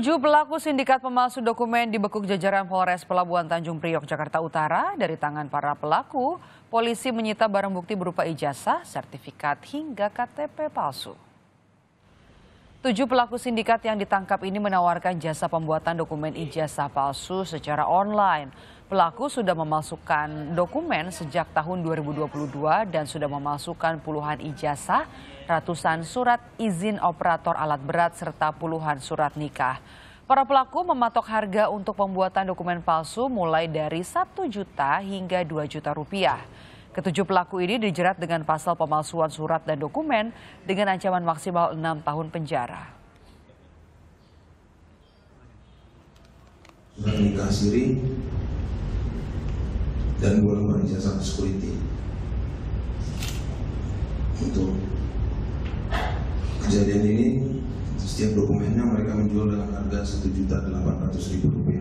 Tujuh pelaku sindikat pemalsu dokumen dibekuk jajaran Polres Pelabuhan Tanjung Priok, Jakarta Utara. Dari tangan para pelaku, polisi menyita barang bukti berupa ijazah, sertifikat, hingga KTP palsu. Tujuh pelaku sindikat yang ditangkap ini menawarkan jasa pembuatan dokumen ijazah palsu secara online. Pelaku sudah memasukkan dokumen sejak tahun 2022 dan sudah memasukkan puluhan ijazah, ratusan surat izin operator alat berat, serta puluhan surat nikah. Para pelaku mematok harga untuk pembuatan dokumen palsu mulai dari 1 juta hingga 2 juta rupiah. Ketujuh pelaku ini dijerat dengan pasal pemalsuan surat dan dokumen dengan ancaman maksimal enam tahun penjara. Surat nikah siri dan dua lembar ijazah security. Untuk kejadian ini, setiap dokumennya mereka menjual dengan harga Rp1.800.000.